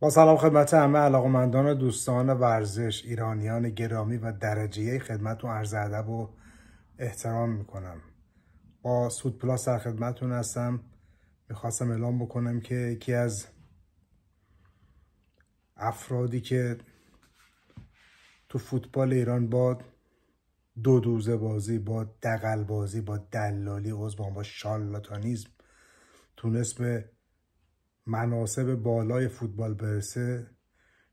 با سلام خدمت همه علاقمندان و دوستان ورزش ایرانیان گرامی و درجه خدمت و عرض ادب و احترام میکنم با سود پلاس در خدمتتون هستم میخواستم اعلام بکنم که یکی از افرادی که تو فوتبال ایران با دو دوزه بازی با دقل بازی با دلالی عضو با شالاتانیزم تونست به مناسب بالای فوتبال برسه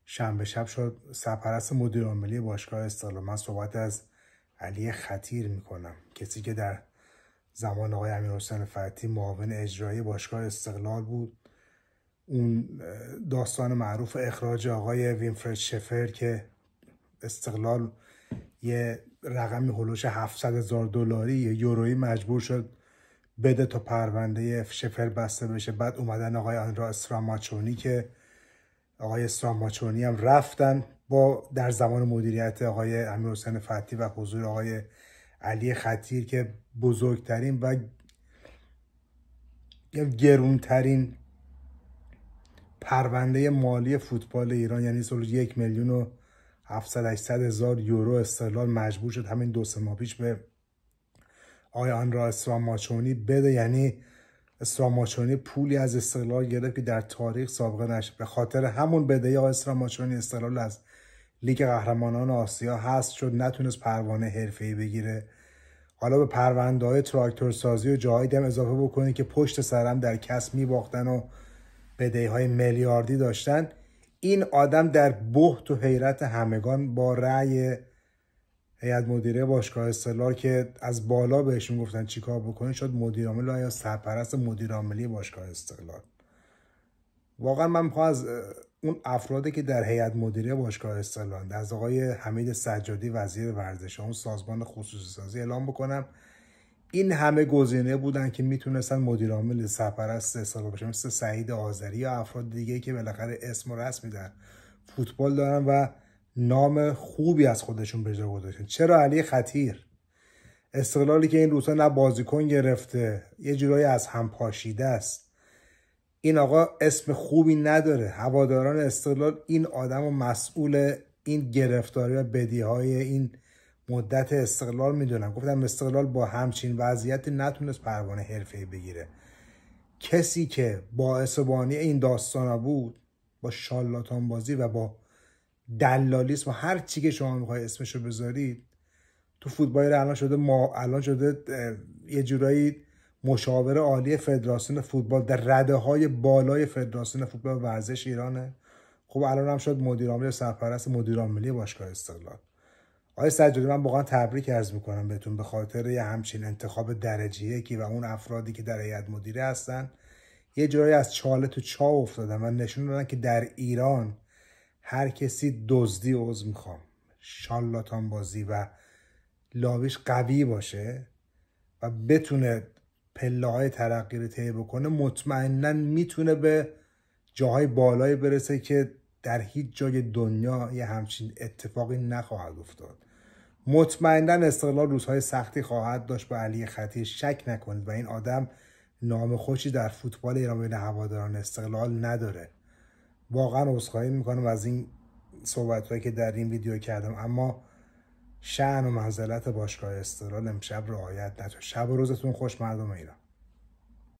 شنبه شب شد سرپرست مدیر عاملی باشگاه استقلال من صحبت از علی خطیر میکنم کسی که در زمان آقای امیر حسین فتی معاون اجرایی باشگاه استقلال بود اون داستان معروف اخراج آقای وینفرد شفر که استقلال یه رقمی هلوش 700 هزار دلاری یه یورویی مجبور شد بده تا پرونده شفر بسته بشه بعد اومدن آقای آنرا استراماچونی که آقای استراماچونی هم رفتن با در زمان مدیریت آقای امیر حسین فتی و حضور آقای علی خطیر که بزرگترین و گرونترین پرونده مالی فوتبال ایران یعنی سال یک میلیون و 700 هزار یورو استقلال مجبور شد همین دو سه ماه پیش به آیا آن را اسراماچونی بده یعنی اسراماچونی پولی از استقلال گرفت که در تاریخ سابقه نشد به خاطر همون بده یا اسراماچونی استقلال از لیگ قهرمانان آسیا هست شد نتونست پروانه حرفه‌ای بگیره حالا به پرونده های تراکتور سازی و جاهایی هم اضافه بکنید که پشت سرم در کس می و بدهی های میلیاردی داشتن این آدم در بحت و حیرت همگان با رأی هیئت مدیره باشگاه استقلال که از بالا بهشون گفتن چیکار بکنه شد مدیر عامل یا سرپرست مدیر عاملی باشگاه استقلال واقعا من میخوام از اون افرادی که در هیئت مدیره باشگاه استقلال از آقای حمید سجادی وزیر ورزش اون سازمان خصوصی سازی اعلام بکنم این همه گزینه بودن که میتونستن مدیر عامل سرپرست استقلال باشن مثل سعید آذری یا افراد دیگه که بالاخره اسم و رسمی در فوتبال دارن و نام خوبی از خودشون به جا گذاشتن چرا علی خطیر استقلالی که این روزها نه بازیکن گرفته یه جورایی از هم پاشیده است این آقا اسم خوبی نداره هواداران استقلال این آدم و مسئول این گرفتاری و بدیهای این مدت استقلال میدونم گفتم استقلال با همچین وضعیت نتونست پروانه حرفه بگیره کسی که باعث بانی این داستانا بود با شالاتان بازی و با دلالیسم و هر چی که شما میخوای اسمشو بذارید تو فوتبال الان شده ما الان شده یه جورایی مشاور عالی فدراسیون فوتبال در رده های بالای فدراسیون فوتبال ورزش ایرانه خب الان هم شد مدیر عامل سرپرست مدیر عاملی باشگاه استقلال آقای سجادی من واقعا تبریک عرض میکنم بهتون به خاطر یه همچین انتخاب درجه یکی و اون افرادی که در هیئت مدیره هستن یه جورایی از چاله تو چا افتادن و نشون دادن که در ایران هر کسی دزدی عوض میخوام شالاتان بازی و لاویش قوی باشه و بتونه پله های ترقی رو طی بکنه مطمئنا میتونه به جاهای بالایی برسه که در هیچ جای دنیا یه همچین اتفاقی نخواهد افتاد مطمئنا استقلال روزهای سختی خواهد داشت با علی خطی شک نکنید و این آدم نام خوشی در فوتبال ایران بین هواداران استقلال نداره واقعا عذرخواهی میکنم از این صحبت که در این ویدیو کردم اما شعن و منزلت باشگاه استقلال امشب رعایت نتو شب و روزتون خوش مردم ایران